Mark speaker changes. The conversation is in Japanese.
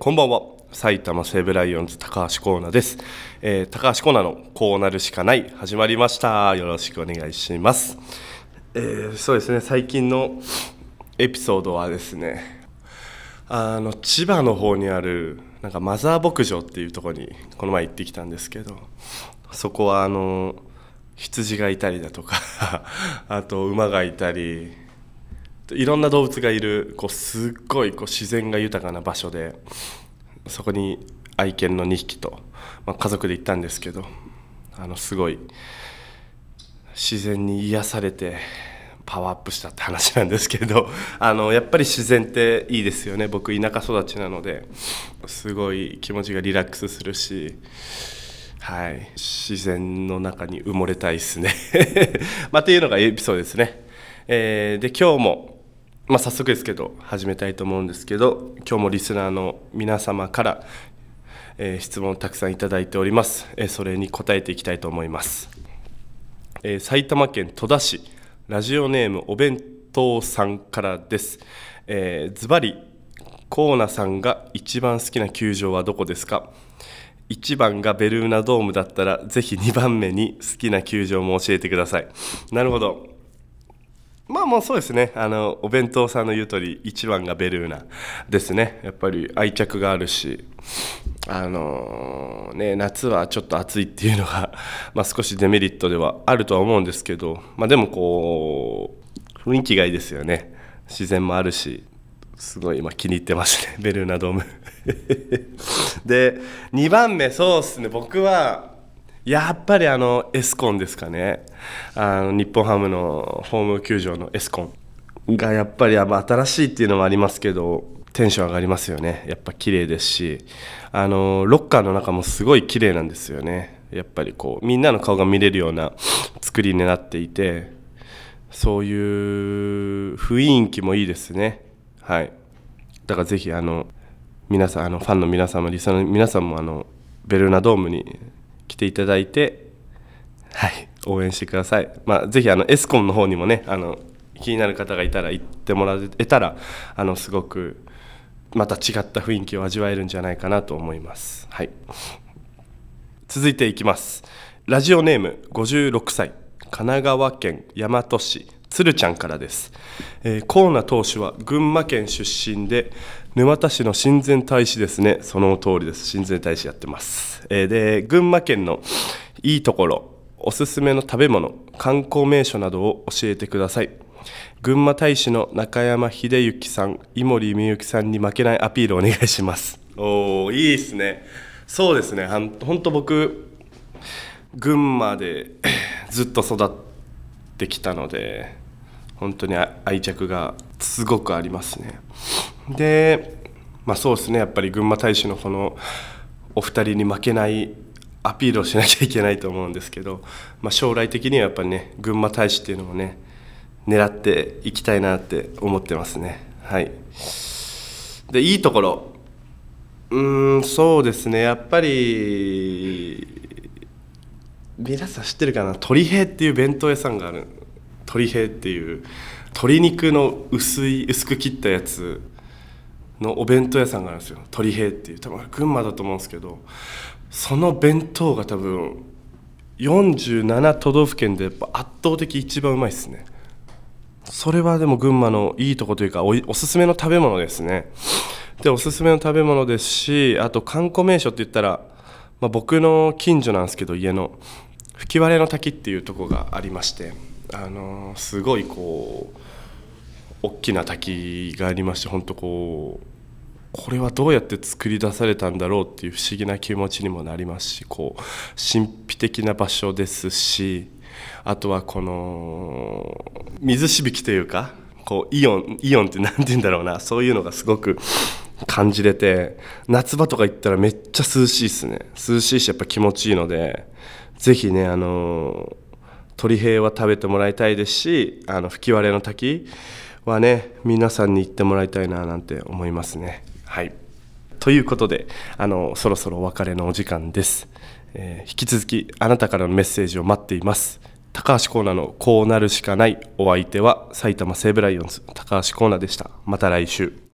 Speaker 1: こんばんは埼玉西武ライオンズ高橋コーナです、えー、高橋コーナのこうなるしかない始まりましたよろしくお願いします、えー、そうですね最近のエピソードはですねあの千葉の方にあるなんかマザー牧場っていうとこにこの前行ってきたんですけどそこはあの羊がいたりだとか あと馬がいたりいろんな動物がいるこうすっごいこう自然が豊かな場所でそこに愛犬の2匹と、まあ、家族で行ったんですけどあのすごい自然に癒されてパワーアップしたって話なんですけど あのやっぱり自然っていいですよね僕田舎育ちなのですごい気持ちがリラックスするし。はい、自然の中に埋もれたいですね まあ、というのがエピソードですね。えー、で今日もまあ、早速ですけど始めたいと思うんですけど今日もリスナーの皆様から、えー、質問をたくさんいただいております、えー、それに答えていきたいと思います、えー、埼玉県戸田市ラジオネームお弁当さんからですズバリコーナさんが一番好きな球場はどこですか1番がベルーナドームだったらぜひ2番目に好きな球場も教えてくださいなるほどまあもうそうですね。あの、お弁当さんの言う通り、一番がベルーナですね。やっぱり愛着があるし、あのー、ね、夏はちょっと暑いっていうのが、まあ少しデメリットではあるとは思うんですけど、まあでもこう、雰囲気がいいですよね。自然もあるし、すごい今気に入ってますね。ベルーナドーム で、2番目、そうっすね。僕は、やっぱりあのエスコンですかねあの日本ハムのホーム球場のエスコンがやっぱり新しいっていうのもありますけどテンション上がりますよねやっぱ綺麗ですしあのロッカーの中もすごい綺麗なんですよねやっぱりこうみんなの顔が見れるような作りになっていてそういう雰囲気もいいですねはいだからぜひあの皆さんあのファンの皆様リスナーの皆さんもあのベルーナドームに来ていただいて、はい、応援してください。まあ、ぜひあのエスコンの方にもねあの気になる方がいたら行ってもらえたらあのすごくまた違った雰囲気を味わえるんじゃないかなと思います。はい、続いていきます。ラジオネーム56歳神奈川県大和市鶴ちゃんからです、えー、河野投手は群馬県出身で沼田市の親善大使ですねその通りです親善大使やってます、えー、で群馬県のいいところおすすめの食べ物観光名所などを教えてください群馬大使の中山秀幸さん井森美幸さんに負けないアピールお願いしますおおいいですねそうですねほんと僕群馬で ずっと育ってきたので本当に愛着がすごくありますね。で、まあ、そうですねやっぱり群馬大使のこのお二人に負けないアピールをしなきゃいけないと思うんですけど、まあ、将来的にはやっぱりね群馬大使っていうのもね狙っていきたいなって思ってますね。はい、でいいところうんそうですねやっぱり皆さん知ってるかな鳥平っていう弁当屋さんがある鶏平っていう鶏肉の薄い薄く切ったやつのお弁当屋さんがあるんですよ鳥平っていう多分群馬だと思うんですけどその弁当が多分47都道府県で圧倒的一番うまいっすねそれはでも群馬のいいとこというかおすすめの食べ物ですねでおすすめの食べ物ですしあと観光名所って言ったら、まあ、僕の近所なんですけど家の吹割の滝っていうとこがありましてあのすごいこう大きな滝がありまして本当こうこれはどうやって作り出されたんだろうっていう不思議な気持ちにもなりますしこう神秘的な場所ですしあとはこの水しぶきというかこうイオンイオンって何て言うんだろうなそういうのがすごく感じれて夏場とか行ったらめっちゃ涼しいですね涼しいしやっぱ気持ちいいので是非ねあのー鳥平は食べてもらいたいですしあの吹割の滝はね皆さんに行ってもらいたいななんて思いますね。はいということであのそろそろお別れのお時間です、えー、引き続きあなたからのメッセージを待っています高橋コーナの「こうなるしかない」お相手は埼玉西武ライオンズ高橋コーナでしたまた来週